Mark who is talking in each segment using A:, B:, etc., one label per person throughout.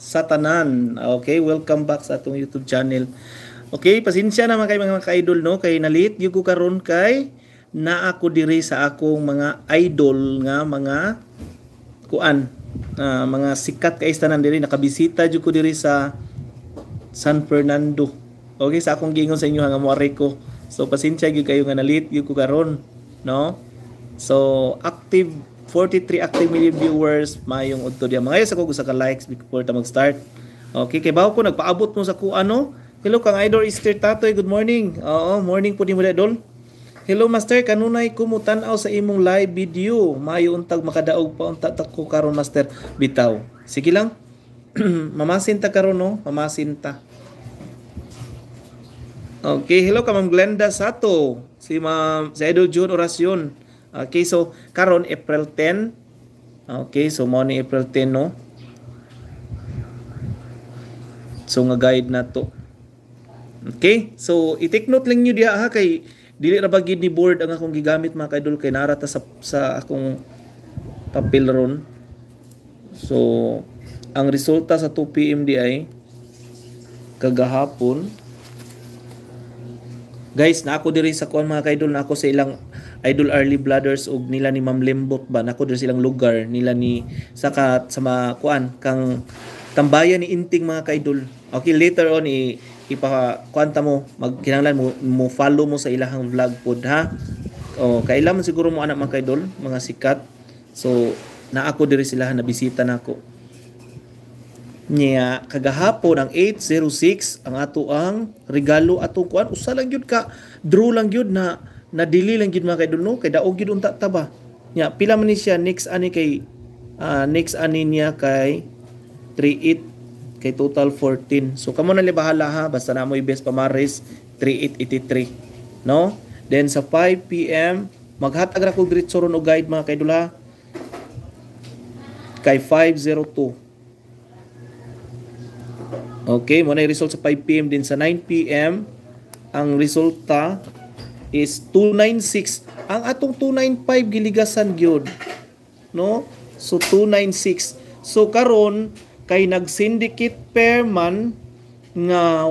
A: Satanan. Okay, welcome back sa atong YouTube channel. Okay, pasensya naman kay mga ka-idol no kay nalit gyud ko karon kay na ako diri sa akong mga idol nga mga kuan uh, mga sikat kay istanan diri nakabisita jud ko diri sa San Fernando. Okay, sa akong gingon sa inyo nga moari ko. So pasensya gyud kayo nga nalit gyud ko karon no. So active 43 active million viewers mayong udto diya mga sa kog sa ka likes before ta mag-start. Okay kay bawo ko nagpaabot mo sa ku ano. Hello kang Idol Easter Tatoy, good morning. Oo, morning po ni mo idol. Hello master, kanunay kumutan-aw sa imong live video. Mayo untag makadaog pa unta ta ko karon master bitaw. Sige lang. Mamasin ta karon no, mamasin ta. Okay, hello ka Ma'am Glenda Sato. Si Ma'am si Idol June Oracion. Okay, so karon April 10. Okay, so mao ni April 10 no. So nga guide na to. Okay? So i-take note lang niyo diha ha kay dili ra bagid ni board ang akong gigamit mga idol kay narata sa sa akong papel ron. So ang resulta sa 2 PM di ay kagahapon Guys, na ako diri sa kuan mga idol na ako sa ilang Idol Early Bladders ug nila ni Ma'am Limbot ba nako diri silang lugar nila ni sa saka sa mga kuan kang tambayan ni inting mga kaidol. Okay, later on i ipa kuanta mo magkinahanglan mo, mo follow mo sa ilang vlog pod ha. O kailan siguro mo anak mga kaidol, mga sikat. So na ako diri sila na bisita nako. Niya kagahapon ang 806 ang ato ang regalo ato kuan usa lang gyud ka draw lang gyud na na dili lang gid mga kaidol no kay daog gid unta ta ba nya pila man ni siya next ani kay uh, next ani niya kay 38 kay total 14 so kamo na bahala ha basta na mo i-base pamares 3883 no then sa 5 pm maghatag ra ko diretso ron og guide mga kaidol ha kay 502 Okay, mo na result sa 5 p.m. din sa 9 p.m. Ang resulta is 296. Ang atong 295 giligasan gyud. No? So 296. So karon kay nag-syndicate per man nga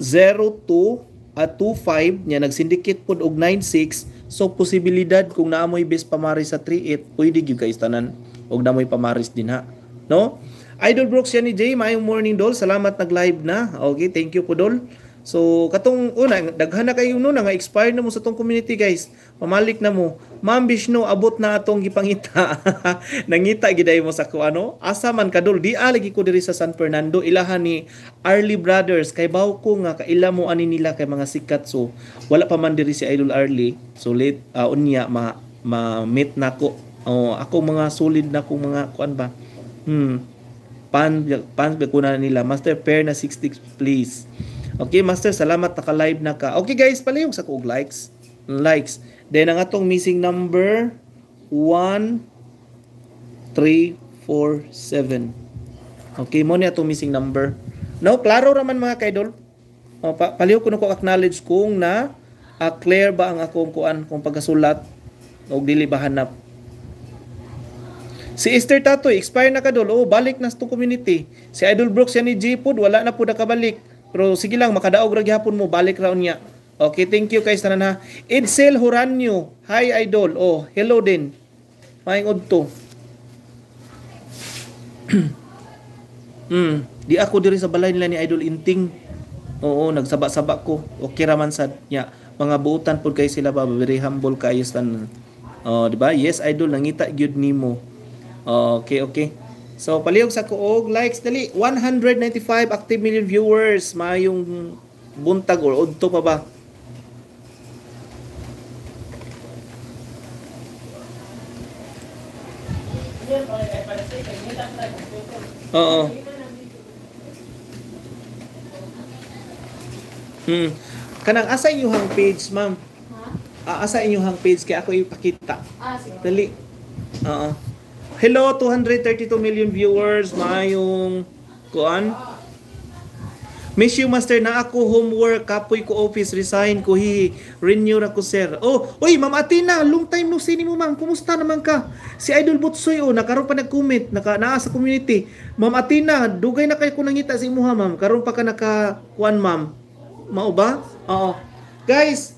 A: 02 at 25 nya nag-syndicate pod og 96 so posibilidad kung naamoy base pamari sa 38 pwede gyud kay tanan og namoy pamaris din ha no Idol Brooks yan ni Jay maayong morning dol salamat nag live na okay thank you po dol So katong una daghan na kayo no nga expire na mo sa tong community guys. Mamalik na mo. Ma'am Bishno abot na atong gipangita. Nangita giday mo sa ko ano? Asa man kadol di ah, lagi ko diri sa San Fernando ilahan ni Early Brothers kay baw ko nga kaila mo ani nila kay mga sikat so wala pa man diri si Idol Early. So late uh, unya ma ma-meet na ko. Oh, ako mga solid na kong mga kuan ba. Hmm. Pan pan ko na nila. Master pair na 60 please. Okay, Master, salamat naka-live na ka. Okay guys, palayong sa kog likes. Likes. Then ang atong missing number 1 3 4 7. Okay, mo ni atong missing number. No, klaro raman mga kaidol. O, oh, pa paliw ko na ko acknowledge kung na uh, clear ba ang akong kuan kung pagkasulat o dili ba hanap. Si Esther Tatoy, expire na kadol. Oo, oh, balik na sa community. Si Idol Brooks yan ni G Food, wala na po nakabalik. Pero sige lang, makadaog ra gyapon mo, balik raon niya. Okay, thank you guys tanan ha. Edsel Horanyo, hi idol. Oh, hello din. Maing udto. hmm, di ako diri sa balay nila ni Idol Inting. Oo, nagsaba-saba ko. Okay ra man sad nya. Mga buutan pud kay sila ba very humble kay tanan. Oh, di ba? Yes, idol nangita gyud nimo. Okay, okay. So paliog sa kuog likes dali 195 active million viewers mayong buntag or udto pa ba? Oo. Hmm. Kanang asa inyuhang page, ma'am? Ha? Huh? Ah, asa inyuhang page kay ako ipakita. Ah, sige. Dali. Oo. Uh-uh. Hello 232 million viewers, maayong kuan. Miss you master na ako homework kapoy ko office resign ko Hihi. renew ra ko sir. Oh, uy, Ma'am Athena, long time no see nimo ma'am. Kumusta naman ka? Si Idol Butsoy, oh nakaron pa nag-comment naka naa sa community. Ma'am Athena, dugay na kay ko nangita sa si imuha ma'am. Karon pa ka naka kuan ma'am. Mao ba? Oo. Guys,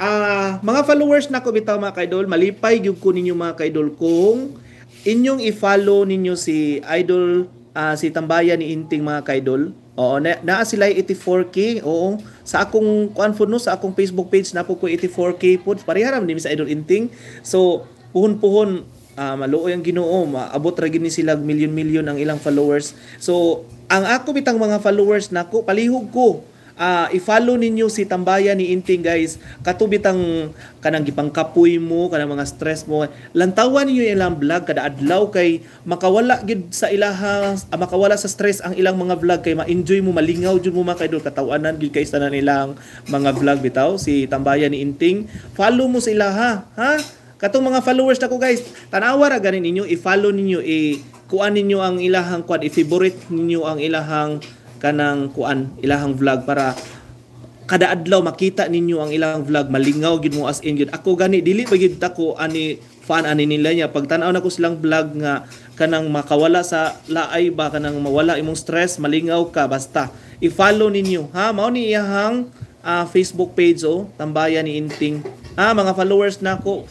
A: ah uh, mga followers na ko bitaw mga kaidol, malipay gyud ko ninyo mga kaidol kong inyong i-follow ninyo si Idol uh, si Tambayan ni Inting mga kaidol. Oo, na, naa sila 84k. Oo, sa akong kuan no, sa akong Facebook page na po ko 84k po. Pariharam ni sa Idol Inting. So, puhon-puhon uh, maluoy ang Ginoo, maabot ra gini sila million-million ang ilang followers. So, ang ako bitang mga followers nako palihog ko uh, i-follow ninyo si Tambayan ni Inting guys Katubitang ang kanang gipangkapoy mo kanang mga stress mo lantawan niyo ilang vlog kada adlaw kay makawala gid sa ilaha uh, makawala sa stress ang ilang mga vlog kay ma-enjoy mo malingaw jud mo mga kaidol katawanan gid kay tanan nilang mga vlog bitaw si Tambayan ni Inting follow mo sila ilaha ha katong mga followers nako guys tanawa ra ganin ninyo i-follow ninyo i kuan ninyo ang ilahang kwad i-favorite ninyo ang ilahang kanang kuan ilahang vlog para kada adlaw makita ninyo ang ilang vlog malingaw gid mo as in gid ako gani dili ba gid ko ani fan ani nila niya pag tan-aw na ko silang vlog nga kanang makawala sa laay ba kanang mawala imong stress malingaw ka basta i-follow ninyo ha mao ni iyahang uh, ah, Facebook page oh tambayan ni Inting ha mga followers na ko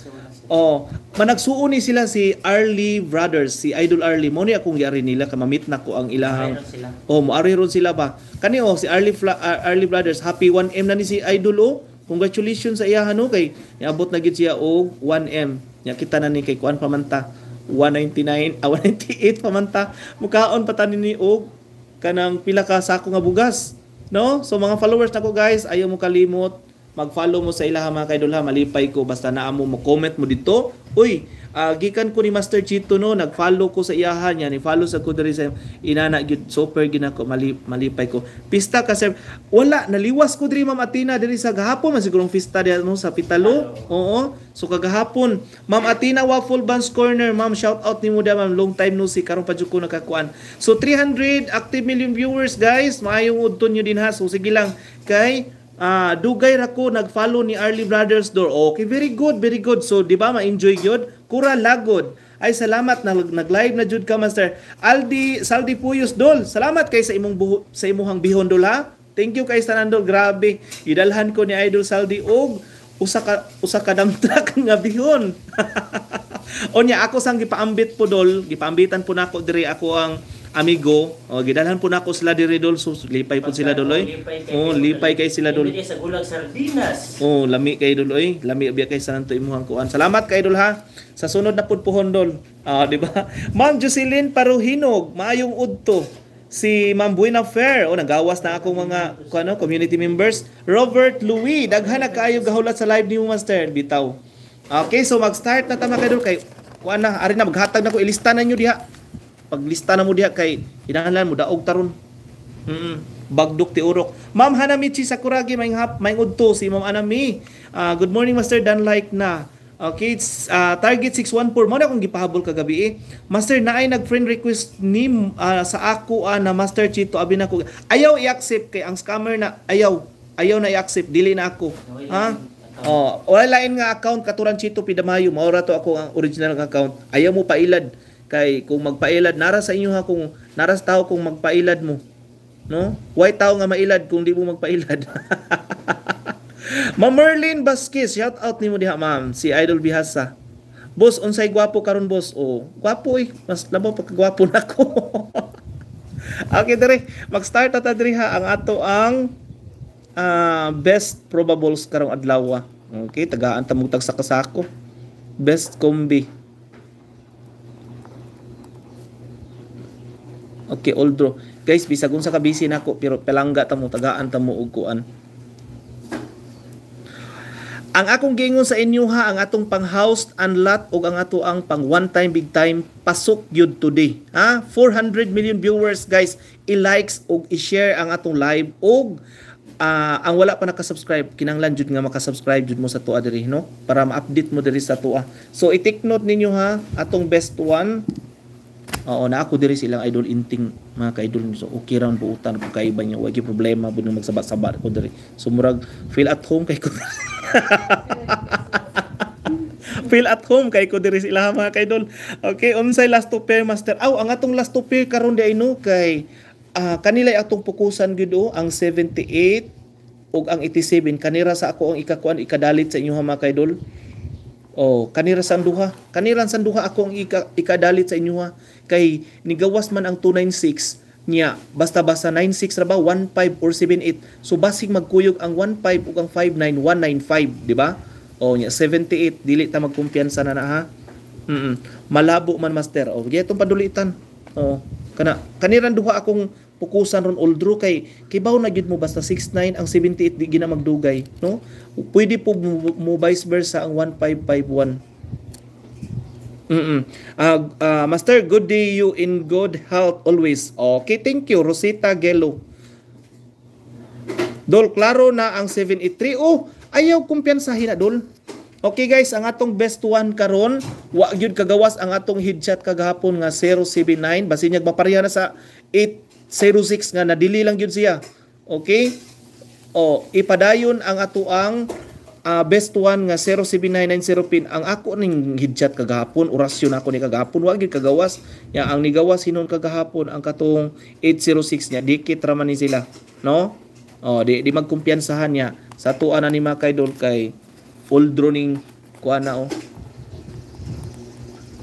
A: Oh, managsuo ni sila si Arlie Brothers, si Idol Arlie. Mo ni akong yari nila kamamit na ko ang ilahang. Oh, moari ron sila ba? Kani oh si Arlie Fla- Ar- Arlie Brothers, happy 1M na ni si Idol oh. Congratulations sa iya hano kay niabot na gid siya og oh, 1M. Ya kita na ni kay kuan pamanta 199 ah, 198 pamanta. Mukaon pa tani ni og oh, kanang pila ka sako nga bugas. No? So mga followers nako guys, ayaw mo kalimot mag-follow mo sa ilaha mga kaidol ha, malipay ko basta naa mo mo comment mo dito. Uy, uh, gikan ko ni Master Chito no, nag-follow ko sa iyaha niya, ni follow sa ko diri sa inana gyud super ginako mali, malipay ko. Pista ka sir, wala naliwas ko diri Ma'am Atina diri sa gahapon man sigurong pista diha no sa Pitalo. Oo. So kagahapon, Ma'am Atina Waffle Buns Corner, Ma'am shout out nimo da Ma'am long time no si karon pa jud ko nakakuan. So 300 active million viewers guys, maayong udton niyo din ha. So sige lang kay ah, dugay ra ko nag-follow ni Early Brothers door. Okay, very good, very good. So, di ba, ma-enjoy gyud? Kura lagod. Ay, salamat na nag-live na jud ka, Master. Aldi, Saldi Puyos Dol, salamat kay sa imong buho, sa imong bihon dol ha. Thank you kay tanan dol, grabe. Idalhan ko ni Idol Saldi og usa ka usa ka damtrak nga bihon. Onya ako sang gipaambit po dol, gipaambitan po nako na diri ako ang amigo, o oh, gidalhan po nako sila diri dol so lipay po sila duloy. Oh, lipay kay sila dol. Lipay sa gulag sardinas. Oh, lami kay duloy, lami biya kay sa nanto imong kuan. Salamat kay dol ha. Sa sunod na pud puhon dol. Ah, di ba? Ma'am Jocelyn Paruhinog, maayong udto. Si Ma'am Buena Fair, o oh, nagawas na akong mga ano, community members. Robert Louis, daghan na kaayo gahulat sa live ni Master bitaw. Okay, so mag-start na tama kay dol kay kuan na, ari na maghatag na ko ilista na nyo diha paglista na mo diha kay inahalan mo daog taron. Mm-mm bagdok ti urok. Ma'am Hanami Chi Sakuragi, may, hap, may udto si Ma'am Anami. Uh, ah, good morning, Master Dan Like na. Okay, ah, it's, uh, ah, target 614. Muna akong gipahabol kagabi eh. Master, na ay nag-friend request ni uh, sa ako uh, na Master Chito abi na ko. Ayaw i-accept kay ang scammer na ayaw. Ayaw na i-accept. Dili na ako. No, ha? Oh, wala lain nga account katuran Chito Pidamayo. ra to ako ang original nga account. Ayaw mo pailad. ilad kay kung magpailad nara sa inyo ha kung nara tao kung magpailad mo no why tao nga mailad kung di mo magpailad Ma Merlin Basquez shout out nimo diha ma'am si Idol Bihasa Boss unsay gwapo karon boss oh gwapo eh mas labaw pag gwapo nako Okay dere mag-start ta dere ha ang ato ang uh, best probables karong adlaw okay tagaan ta mo sa kasako best combi Okay, Oldro. Guys, bisag unsa ka busy nako pero pelangga ta mo tagaan ta mo og kuan. Ang akong gingon sa inyo ha, ang atong pang house and lot ug ang ato ang pang one time big time pasok yun today. Ha? 400 million viewers guys, i-likes ug i-share ang atong live ug uh, ah, ang wala pa naka-subscribe kinanglan jud nga maka-subscribe jud mo sa tuwa diri no para ma-update mo diri sa tuwa. So i-take note ninyo ha, atong best one Oo, na ako diri silang idol inting mga ka-idol so okay ra buutan ko kay niya wagi problema buno magsabat-sabat ko diri. So murag feel at home kay ko. feel at home kay ko diri sila mga ka-idol. Okay, unsay last to pair master? Aw, oh, ang atong last to pair karon di ay no kay uh, ah, kanila atong pukusan gid oh, ang 78 ug ang 87 kanira sa ako ang ikakuan ikadalit sa inyo mga ka-idol. Oh, kanira sanduha. Kanira sanduha ako ang ika, ikadalit sa inyo ha. Kay nigawas man ang 296 niya. Basta basta 96 ra ba 15 or 78. So basig magkuyog ang 15 ug ang 59195, di ba? Oh, niya 78 dili ta magkumpiyansa na na ha. Mm -mm. Malabo man master. Oh, gyatong padulitan. Oh, kana kaniran duha akong pukusan ron oldro kay kibaw na gyud mo basta 69 ang 78 di gina magdugay no pwede po mo vice versa ang 1551 Mm-mm. Uh, uh, Master, good day you in good health always. Okay, thank you, Rosita Gelo. Dol, klaro na ang 783. Oh, ayaw kumpiyansahin na, Dol. Okay guys, ang atong best one karon, wa gyud kagawas ang atong headshot kagahapon nga 079 basi niya mapareha na sa 8 06 nga dili lang gyud siya. Okay? O ipadayon ang atoang uh, ah, best one nga 07990 pin ang ako ning gidchat kagahapon orasyon ako ni kagahapon wag gid kagawas ya ang nigawas hinon kagahapon ang katong 806 niya dikit ra man ni sila no? O di di magkumpiyansahan niya sa tuan na ni Makay Dol kay old ning kuan na oh.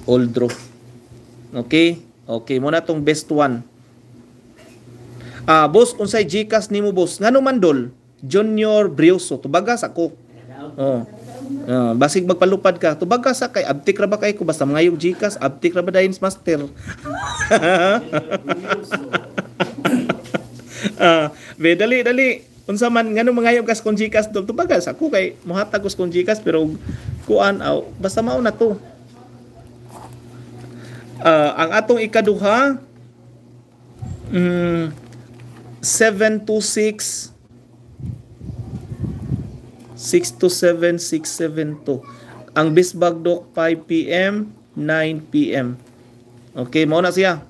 A: Old draw. Okay? Okay, muna tong best one. Uh, boss, unsay Gcash nimo boss? Ngano dol, Junior Brioso, tubaga sa ko. Oh. Uh, basig magpalupad ka, tubaga sa kay abtik ra ba kay ko basta mangayog Gcash, abtik ra ba dayon master. Ah, uh, dali dali. Unsa man ngano mangayog kas kung Gcash do tubaga sa ko kay mohatag ko kung Gcash pero kuan aw basta mao na to. Uh, ang atong ikaduha mm, 7 to 6 6 to ang Bisbagdok 5 PM 9 PM okay mo na siya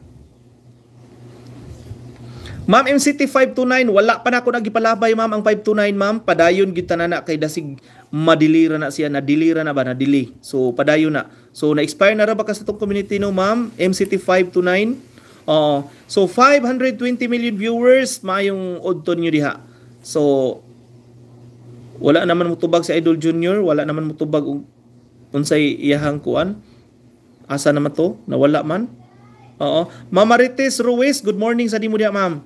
A: Ma'am MCT 529 wala pa na ako nagipalabay ma'am ang 529 ma'am padayon gid na, kay dasig madilira na siya nadilira na ba na delay so padayon na so na expire na ra ba ka sa community no ma'am MCT 529 Oh, so 520 million viewers mayong udton nyo diha. So wala naman mutubag sa si Idol Junior, wala naman mutubag og unsay iyahang kuan. Asa naman to? Nawala man. Oo. Mamarites Ruiz, good morning sa dimo diha, ma'am.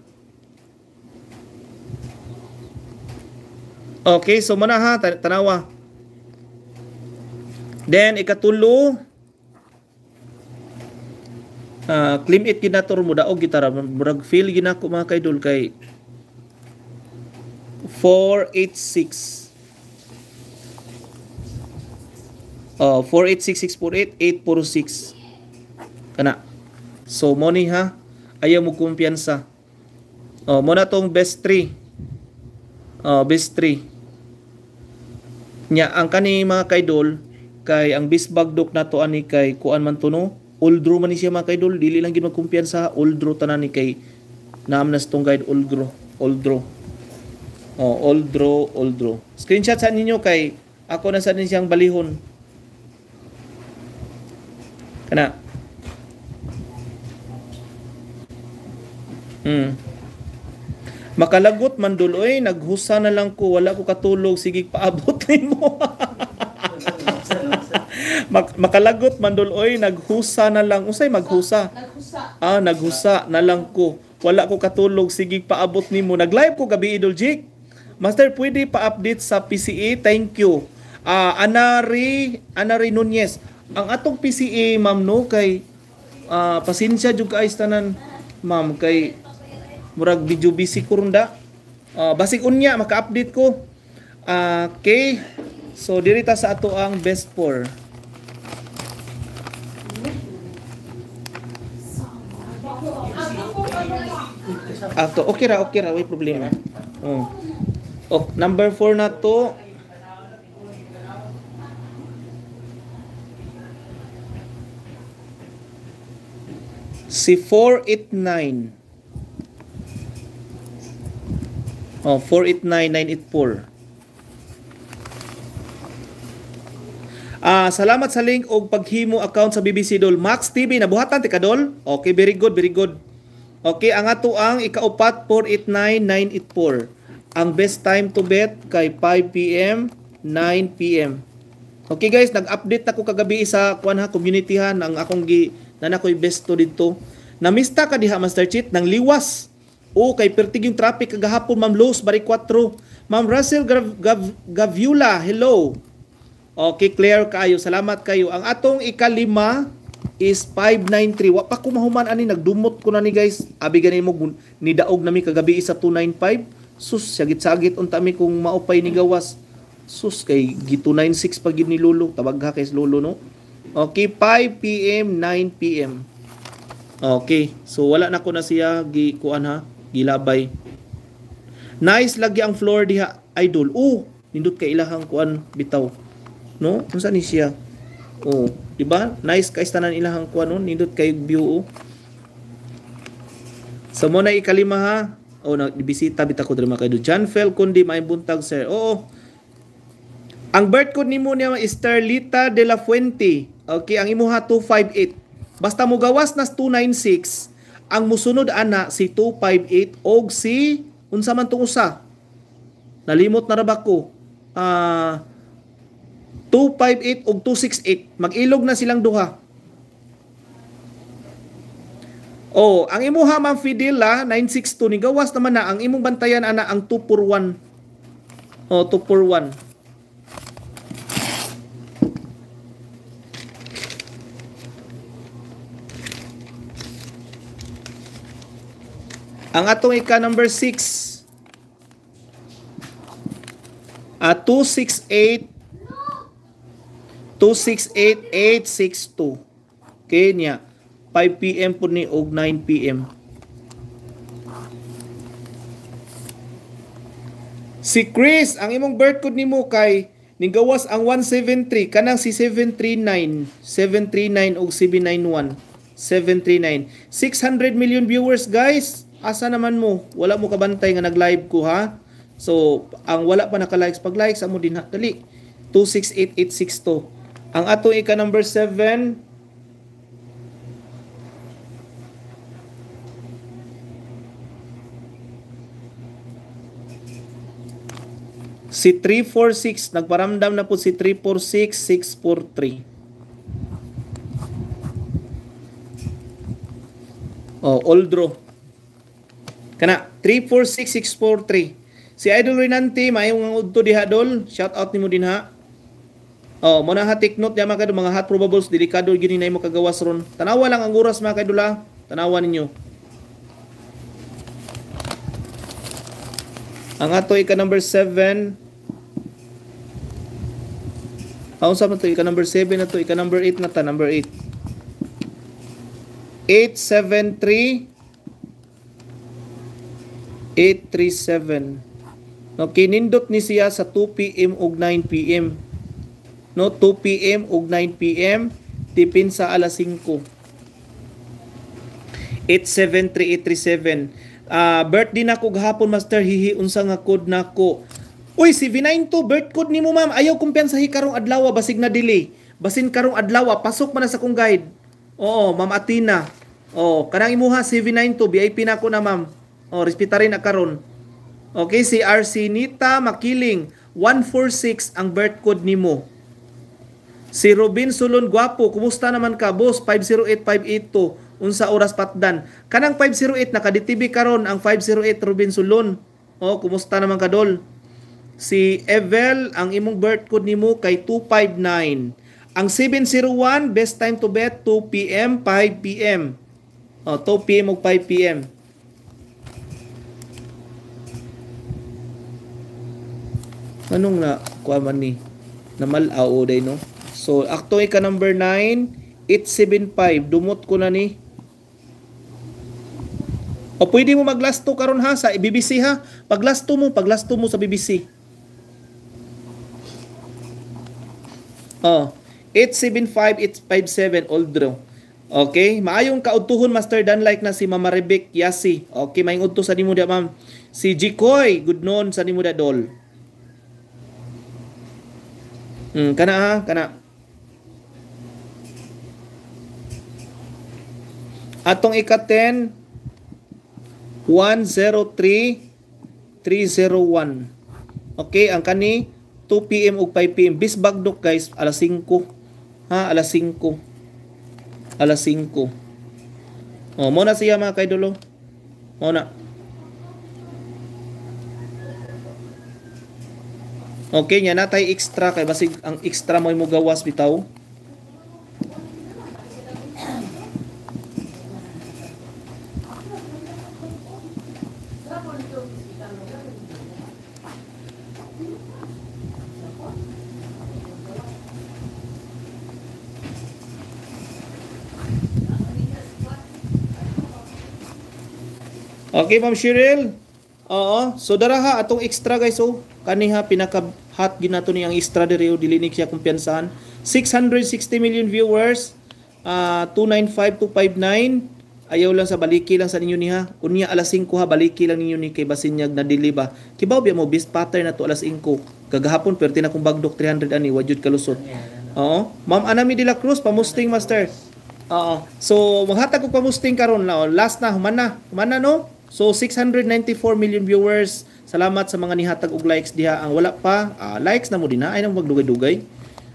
A: Okay, so manaha tanawa. Then ikatulo, uh, claim it ginator mo daog gitara murag feel ginako ko mga kaidol kay 486 uh, 486648846 kana so money ha ayaw mo kumpiyansa uh, mo na tong best 3 uh, ah, best 3 nya ang kani mga kaidol kay ang bisbagdok to ani kay kuan man tuno Oldro man ni siya mga kaidol, dili lang gid magkumpiyan magkumpiyansa, Oldro tanan ni kay naamnas tong guide Oldro, Oldro. Oh, Oldro, Oldro. Screenshot sa ninyo kay ako na sa din siyang balihon. Kana. Hmm. Makalagot man duloy, naghusa na lang ko, wala ko katulog, sige paabot nimo. Mak- makalagot man naghusa na lang usay maghusa naghusa ah naghusa na lang ko wala ko katulog sige paabot nimo naglive ko gabi idol Jake Master pwede pa-update sa PCA e? thank you uh, Anari Anari Nunez ang atong PCA e, ma'am no kay uh, pasensya jud kay tanan ma'am kay murag video busy kurunda runda uh, basig unya maka-update ko uh, ah, okay so diri ta sa ato ang best for ato. Okay ra, okay ra, way problema. Oh. oh number 4 na to. Si 489. Oh, 489984. Ah, uh, salamat sa link og paghimo account sa BBC Dol Max TV na buhatan tika Dol. Okay, very good, very good. Okay, ang ato ang ikaupat 489984. Ang best time to bet kay 5 PM, 9 PM. Okay guys, nag-update na ko kagabi sa kuan ha community ha ng akong gi na nakoy best to Namista ka diha Master Cheat nang liwas. O kay pertig yung traffic kagahapon Ma'am Lowe's bari 4. Ma'am Russell Gav Gav Gavula, hello. Okay, clear kayo. Salamat kayo. Ang atong ikalima is 593. Wa pa kumahuman ani nagdumot ko na ni guys. Abi ganin mo ni daog nami kagabi isa 295. Sus sagit-sagit unta mi kung maupay ni gawas. Sus kay gi 296 pa gid ni lolo. Tabagha kay lolo no. Okay 5 PM 9 PM. Okay. So wala na ko na siya gi kuan ha. Gilabay. Nice lagi ang floor diha idol. Oh, nindot kay ilahang kuan bitaw. No? Unsa ni siya? Oh, di ba? Nice kay tanan ilahang kuanon nindot kay view oh. Sa mo na ikalima ha. Oh, na bisita bita ko diri kay John Fel kundi may buntag sir. Oo. Ang birth code nimo niya is Starlita de la Fuente. Okay, ang imuha 258. Basta mo gawas na 296, ang musunod ana si 258 og si unsa man tong usa. Nalimot na ra ba ko? Ah, uh, 258 ug 268 mag-ilog na silang duha. Oh, ang imuha ma'am Fidela 962 ni gawas naman na ang imong bantayan ana ang 241. Oh, 241. Ang atong ika number 6 uh, 268 268862. Okay niya. 5 PM po ni og 9 PM. 6. Si Chris, ang imong birth code nimo kay ninggawas ang 173 kanang si 739, 739 og 791. 739. 600 million viewers guys. Asa naman mo? Wala mo kabantay nga nag-live ko ha. So, ang wala pa naka-likes, pag-likes amo din ha. Dali. 268862. Ang atong ika number 7 Si 346, nagparamdam na po si 346, 643. Oh, Oldro. Kana, 346, 643. Si Idol Renanti, maayong ang udto diha, Dol. Shout out ni mo din ha. Oh, mo na take note ya mga kadula, mga hot probables delikado gini na imo kagawas ron. Tanawa lang ang oras mga kadula. Tanawa ninyo. Ang ato ika number 7. Ang sa to ika number 7 na to ika number 8 na ta number 8. 873 837 Okay, nindot ni siya sa 2 p.m. ug 9 p.m no 2 PM ug 9 PM tipin sa alas 5 873837 87337 uh, birthday nako gahapon master hihi unsa nga code nako Uy, si V92, birth code ni mo ma'am. Ayaw kumpiyansahi karong adlaw, basig na delay. Basin karong adlaw, pasok man na sa kong guide. Oo, ma'am Atina. Oo, kanang imuha, si V92, VIP na ko na ma'am. Oo, respita rin na karon. Okay, si RC Nita Makiling, 146 ang birth code ni mo. Si Robin Sulon Guapo, kumusta naman ka boss? 508582 unsa oras patdan. Kanang 508 nakaditv karon ang 508 Robin Sulon. Oh, kumusta naman ka dol? Si Evel, ang imong birth code nimo kay 259. Ang 701 best time to bet 2 PM 5 PM. Oh, 2 PM ug 5 PM. Anong na kuha man ni? Namalaw day no? So, aktoy ka number 9, 875. Dumot ko na ni. O pwede mo two karon ha sa BBC ha. Paglasto mo, paglasto mo sa BBC. Oh, 875, 857, old draw. Okay, maayong kaudtuhon Master Dan like na si Mama Rebek Yasi. Okay, maayong udto sa nimo da ma'am. Si Jikoy, good noon sa nimo da dol. Mm, kana ha, kana. Atong ika-10, 103-301. Okay, ang kani 2 PM ug 5 PM. Bisbag dok guys, alas 5. Ha, alas 5. Alas 5. Oh, muna siya mga kaidolo. Mo na. Okay, nya natay extra kay basig ang extra mo mo gawas bitaw. Okay, Ma'am Cheryl? Oo. So, daraha, atong extra guys, oh. Kaniha, pinaka-hot ginato ni ang extra diri, oh. Dilinig siya kumpiyansahan. 660 million viewers. Uh, ah, 295,259. Ayaw lang sa baliki lang sa ninyo niha. Unya alas 5 ha, baliki lang ninyo ni kay Basinyag na diliba. Kibaw biya mo, bis pattern na to alas 5. Kagahapon, na kong bagdok 300 ani, wajud kalusot. Oo. Ma'am Anami de la Cruz, pamusting master. Oo. So, maghatag ko pamusting karon na. oh. Last na, humana, na. Human na, no? So 694 million viewers. Salamat sa mga nihatag og likes diha. Ang wala pa, uh, likes na mo din ha. Ay nang magdugay-dugay.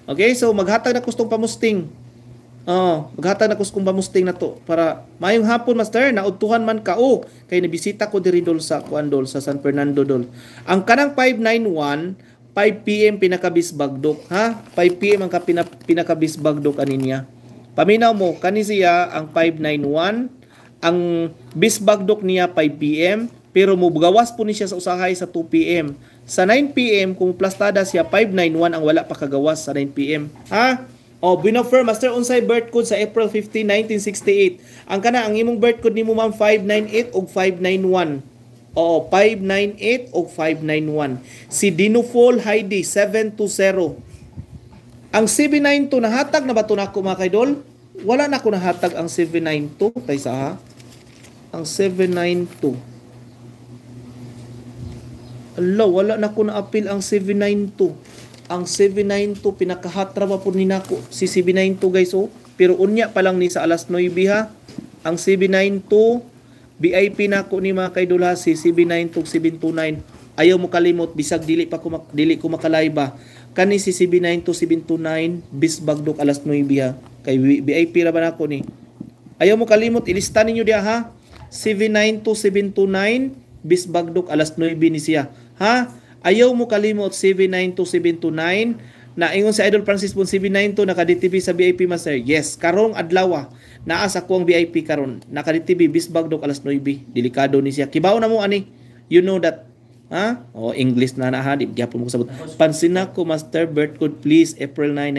A: Okay, so maghatag na kustong pamusting. Oh, maghatag na kustong pamusting na to para mayong hapon master naudtuhan man ka o oh, kay nabisita ko diri dol sa Kuandol sa San Fernando dol. Ang kanang 591 5 PM pinakabisbagdok ha 5 PM ang ka pinakabisbagdok aninya paminaw mo kani siya ang 591 ang bisbagdok niya 5 PM pero mugawas po ni siya sa usahay sa 2 PM. Sa 9 PM kung plastada siya 591 ang wala pa kagawas sa 9 PM. Ha? O, oh, binofer, Master Unsay birth code sa April 15, 1968. Ang kana, ang imong birth code ni mo ma'am 598 o 591. Oo, 598 o 591. Si Dinufol Heidi, 720. Ang 792, nahatag na ba ito na ako mga kaidol? Wala na ako nahatag ang 792 kaysa ha ang 792. Ala, wala na ko na-appeal ang 792. Ang 792, pinakahatra pa po ni nako si 792 guys oh. Pero unya pa lang ni sa alas 9 ha. Ang 792, VIP na ko ni mga kaidol ha, si 792, 729. Ayaw mo kalimot, bisag dili pa ko, dili ko makalayba. Kani si CB92, 729, bisbagdok alas 9 ha. Kay VIP ra ba na ko ni. Ayaw mo kalimot, ilista ninyo diya ha. 792 729 Bisbagdok alas 9 ni siya. Ha? Ayaw mo kalimot 792 729 na ingon si Idol Francis Bon 792 naka DTV sa VIP Master. Yes, karong adlawa ah. naa sa kuang VIP karon. Naka DTV Bisbagdok alas 9. Delikado ni siya. Kibaw na mo ani. You know that Ha? O, oh, English na naha, di gyapon mo sabot. Pansin na ko, Master Bert Code, please, April 9,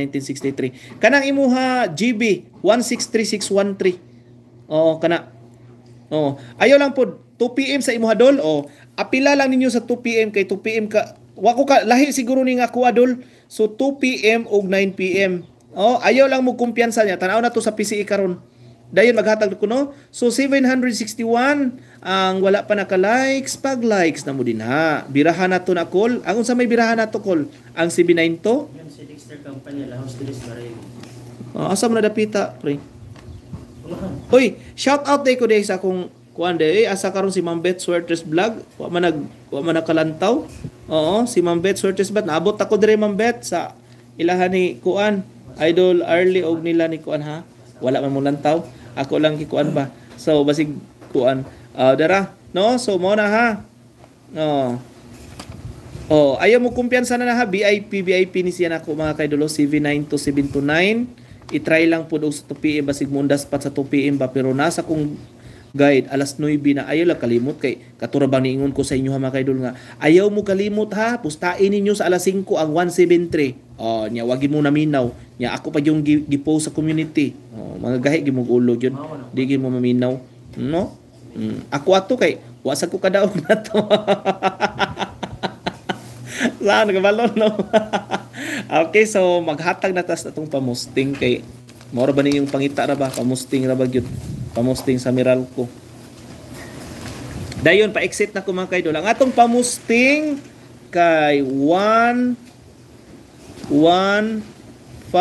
A: 1963. Kanang imuha, GB, 163613. O, oh, kana. Oh, ayo lang po 2 PM sa imo hadol o oh, apila lang ninyo sa 2 PM kay 2 PM ka wako ka lahi siguro ni nga ako adol. So 2 PM og 9 PM. Oh, ayo lang mo kumpiyansa niya. Tanaw na to sa PCE karon. Dayon maghatag ko no. So 761 ang wala pa naka-likes, pag likes na mo din ha. Birahan nato na call. Ang unsa may birahan nato call? Ang CB9 to? Yan si Dexter Campanya, Lahos Dilis Barreno. Oh, asa mo na dapita, pre? Hoy, shout out day ko day sa akong kuan day eh, asa karon si Ma'am Beth Swertes vlog. Wa man nag wa man nakalantaw. Oo, si Ma'am Beth Swertes bat naabot ako dire Ma'am Beth sa ilahan ni kuan idol early og nila ni kuan ha. Wala man mo lantaw. Ako lang ki kuan ba. So basig kuan uh, dara. No, so mo na ha. No. Oh, ayaw mo kumpiyansa na na ha. VIP, VIP ni siya na ako mga kaidolo. CV9 to 729 i-try lang po sa 2 p.m. basig mo pat sa 2 p.m. ba pero nasa kong guide alas 9 na ayaw lang kalimot kay katurabang niingon ko sa inyo ha mga kaidol nga ayaw mo kalimot ha pustain ninyo sa alas 5 ang 173 oh nya wagi mo naminaw nya ako pa yung gipost sa community oh mga gahi gimugulo jud di gi mo maminaw no mm. ako ato kay wasa ko kadaog na to Saan ka balon no? okay, so maghatag na tas atong pamusting kay moro ba ninyong pangita ra ba? Pamusting ra ba gyud? Pamusting sa Meralco. Dayon pa exit na ko mga kaidol. lang. atong pamusting kay 1 1 5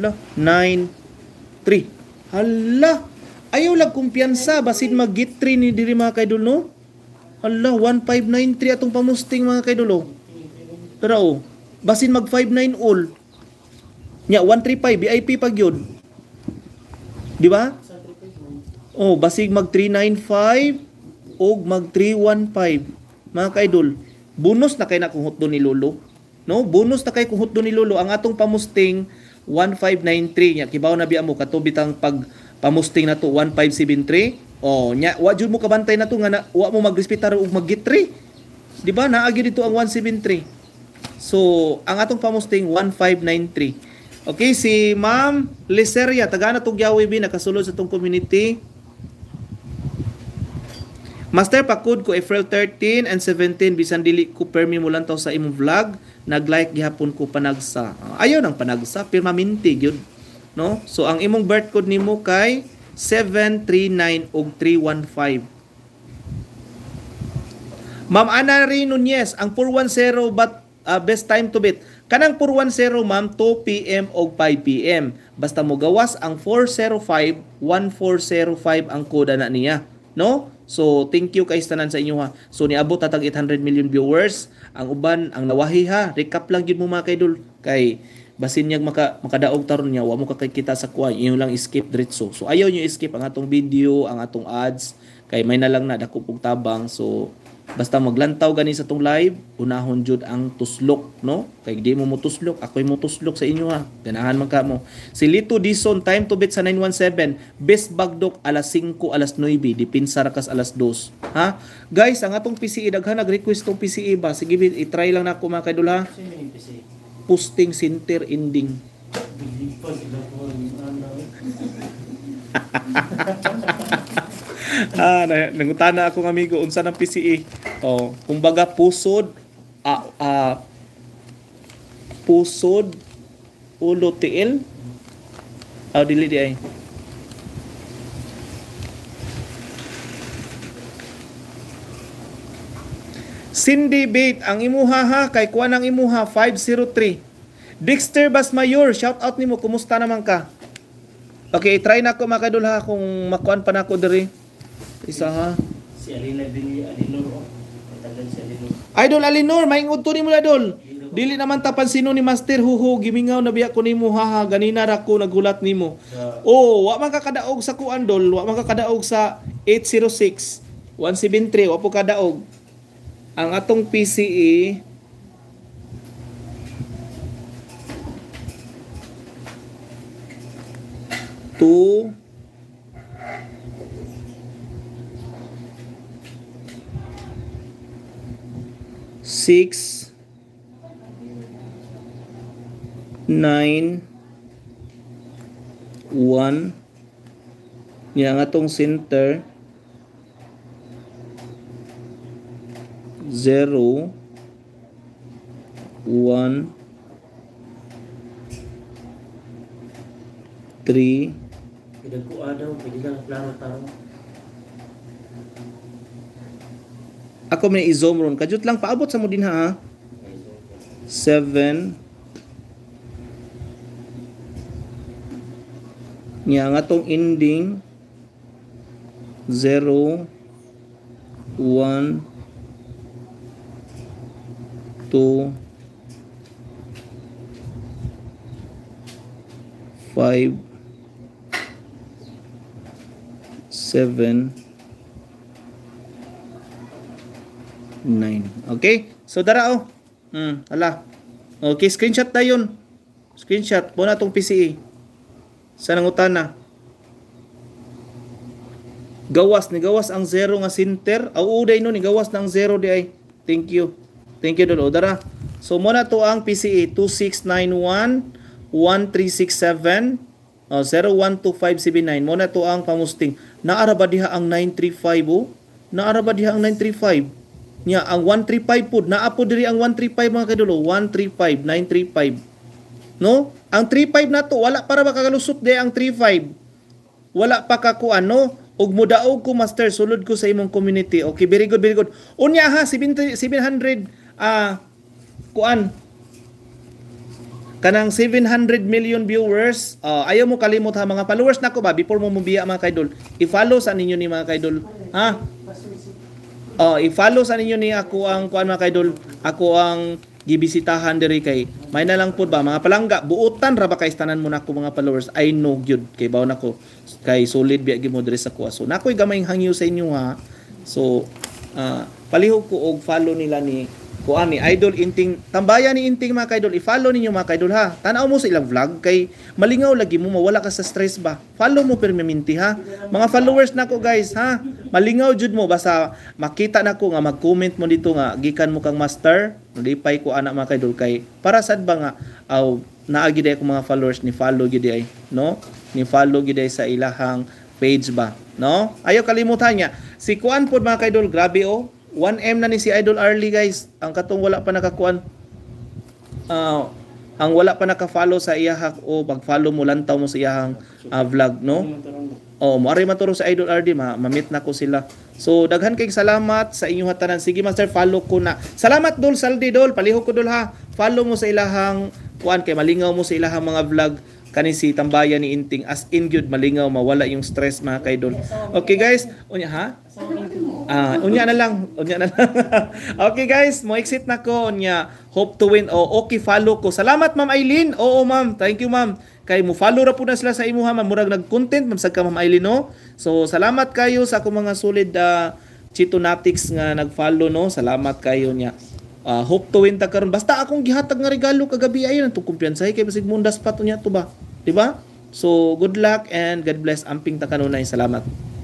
A: la 9 3. Hala. Ayaw lang kumpiyansa basin mag-git ni diri mga kaidol no? Allah, 1593 atong pamusting mga kaidulo. Tara oh. Basin mag 59 all. Nya, 135, VIP pag yun. Di ba? Oh, basin mag 395 og mag 315. Mga kaidol, bonus na kay nakuhot do ni Lolo. No, bonus na kay kuhot do ni Lolo ang atong pamusting 1593 nya kibaw na biya mo katubitang pag pamusting na to 1573. Oh, nya wa jud mo kabantay na to nga na, wa mo magrespetar og mag 3 Di ba? Naagi dito ang 173. So, ang atong pamusting 1593. Okay, si Ma'am Liseria, taga na tog Yawi B, nakasulod sa tong community. Master, pakod ko April 13 and 17 bisan dili ko permi mo lang sa imong vlog. Nag-like gihapon ko panagsa. Ah, ayon ang panagsa, pirmaminti gyud. No? So ang imong birth code nimo kay 739 og 315. Ma'am Ana Ray Nunez, ang 410 but uh, best time to bet. Kanang 410 ma'am 2 PM o 5 PM. Basta mo gawas ang 405 1405 ang koda na niya, no? So thank you kay tanan sa inyo ha. So niabot tatag 800 million viewers ang uban ang nawahi ha. Recap lang gyud mo mga kaidol kay basin niya maka, makadaog taron niya wa mo kakikita sa kuan inyo lang skip diretso so ayaw niyo skip ang atong video ang atong ads kay may na lang na dako pug tabang so Basta maglantaw gani sa tong live, unahon jud ang tuslok, no? Kay di mo motuslok tuslok, ako'y mo sa inyo ha. Ganahan man ka mo. Si Lito Dison, time to bet sa 917. Best bagdok alas 5, alas 9, dipinsa ra kas alas 2. Ha? Guys, ang atong PCE daghan nag-request tong PCE ba? Sige, i-try lang nako na mga kaidol ha. Posting center ending. ah, nangutana ng amigo unsa ng PCE. Oh, kumbaga pusod ah, ah, pusod ulo tiil. Aw oh, dili di ay. Cindy Bate, ang imuha ha, kay kuha ang imuha, 503. Dexter Basmayor, shout out nimo, kumusta naman ka? Okay, try na ako makadul ha kung makuan pa na ako diri. Isa ha? Si Alina din Alinor. Oh. Si Alinor. Idol Alinor, maingod to ni mo Idol. Dili naman tapan sino ni Master Huhu, gimingaw na biyak ko nimo haha, ganina ra ko nagulat nimo. Uh, oh, wa man kakadaog sa kuan dol, wa man kakadaog sa 806 173, wa po kadaog. Ang atong PCE two 6 9 1 niya atong center 0 1 3 Pinagkuha daw, pwede lang plano taro. Ako may i-zoom ron. Kajut lang, paabot sa mo din ha. 7. Niya nga tong ending 0 1 2 5 7 9. Okay? So, dara o. Oh. Hmm, ala. Okay, screenshot na yun. Screenshot. Muna itong PCA. Sa nangutan na. Gawas. Ni gawas ang 0 nga center. Auuday no. Ni gawas ng 0 di ay. Thank you. Thank you, Dolo. Dara. So, muna to ang PCA. 2691 1367 Uh, 012579 muna to ang pamusting naara ba diha ang 935 oh naara ba diha ang 935 niya ang 135 pud naapo diri ang 135 mga kadulo 135 935 no ang 35 nato wala para makakalusot de ang 35 wala pa ka kuan no ug mudaog ko master sulod ko sa imong community okay very good very good unya ha 700 ah uh, kuan kanang 700 million viewers uh, ayaw mo kalimot ha mga followers nako ba before mo mubiya mga kaidol i-follow sa ninyo ni mga kaidol ha Oh, i-follow sa ninyo ni ako ang kuan mga idol, ako ang gibisitahan diri kay may na lang pud ba mga palangga buutan ra ba kay istanan mo nako mga followers I know gyud kay bawo nako kay solid biya gyud mo diri sa kuha. So nakoy gamay hangyo sa inyo ha. So uh, ah, palihog ko og follow nila ni kuan ni Idol Inting tambayan ni Inting mga idol i-follow ninyo mga idol ha tanaw mo sa ilang vlog kay malingaw lagi mo mawala ka sa stress ba follow mo permanente ha mga followers nako guys ha malingaw jud mo basta makita nako nga mag-comment mo dito nga gikan mo kang master lipay ko anak mga idol kay para sad ba nga aw oh, naagi ko mga followers ni follow gid ay no ni follow gid sa ilahang page ba no ayo kalimutan niya si kuan pod mga idol grabe oh 1M na ni si Idol Arlie guys. Ang katong wala pa nakakuan. Uh, ang wala pa naka-follow sa iyahak o pag-follow mo lantaw mo sa iyahang uh, ah, vlog no. Oh, maari maturo sa Idol Arlie ma mamit na ko sila. So daghan kay salamat sa inyong hatanan. Sige master, follow ko na. Salamat dol saldi dol, palihog ko dol ha. Follow mo sa ilahang kuan kay malingaw mo sa ilahang mga vlog kani si tambayan ni Inting as in good malingaw mawala yung stress mga dol Okay guys, unya ha? So, ah, unya na lang, unya na lang. okay guys, mo exit na ko unya. Hope to win o oh, okay follow ko. Salamat Ma'am Eileen. Oo ma'am, thank you ma'am. Kay mo follow ra po na sila sa imo Ma'am, murag nag-content ma'am sa ka Ma'am Eileen no. Oh. So salamat kayo sa akong mga solid uh, Chitonatics nga nag-follow no. Salamat kayo niya. Uh, ah, hope to win ta karon. Basta akong gihatag nga regalo kagabi ayon to kumpiyansa kay bisig mundas pa to niya to ba. Di ba? So good luck and God bless amping ta kanunay. Salamat.